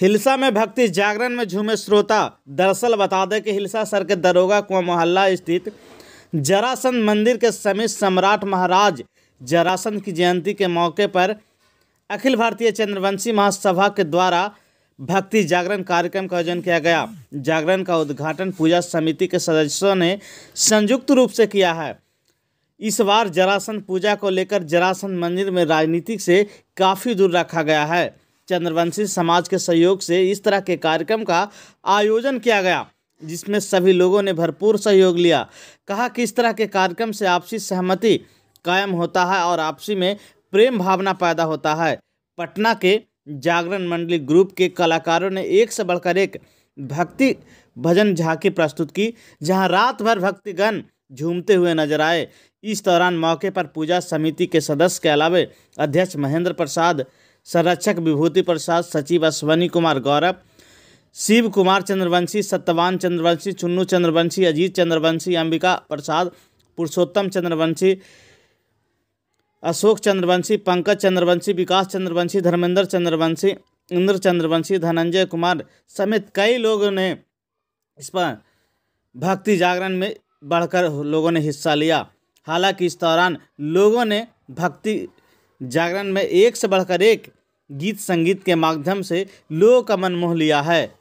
हिलसा में भक्ति जागरण में झूमे श्रोता दरअसल बता दें कि हिलसा सर के दरोगा कुआ मोहल्ला स्थित जरासंध मंदिर के समीप सम्राट महाराज जरासंध की जयंती के मौके पर अखिल भारतीय चंद्रवंशी महासभा के द्वारा भक्ति जागरण कार्यक्रम का आयोजन किया गया जागरण का उद्घाटन पूजा समिति के सदस्यों ने संयुक्त रूप से किया है इस बार जरासंध पूजा को लेकर जरासंध मंदिर में राजनीति से काफ़ी दूर रखा गया है चंद्रवंशी समाज के सहयोग से इस तरह के कार्यक्रम का आयोजन किया गया जिसमें सभी लोगों ने भरपूर सहयोग लिया कहा कि इस तरह के कार्यक्रम से आपसी सहमति कायम होता है और आपसी में प्रेम भावना पैदा होता है पटना के जागरण मंडली ग्रुप के कलाकारों ने एक से बढ़कर एक भक्ति भजन झांकी प्रस्तुत की जहां रात भर भक्तिगण झूमते हुए नजर आए इस दौरान मौके पर पूजा समिति के सदस्य के अलावे अध्यक्ष महेंद्र प्रसाद संरक्षक विभूति प्रसाद सचिव अश्वनी कुमार गौरव शिव कुमार चंद्रवंशी सत्यवान चंद्रवंशी चुन्नू चंद्रवंशी अजीत चंद्रवंशी अंबिका प्रसाद पुरुषोत्तम चंद्रवंशी अशोक चंद्रवंशी पंकज चंद्रवंशी विकास चंद्रवंशी धर्मेंद्र चंद्रवंशी इंद्र चंद्रवंशी धनंजय कुमार समेत कई लोगों ने इस पर भक्ति जागरण में बढ़कर लोगों ने हिस्सा लिया हालांकि इस दौरान लोगों ने भक्ति जागरण में एक से बढ़कर एक गीत संगीत के माध्यम से लोगों का मन मोह लिया है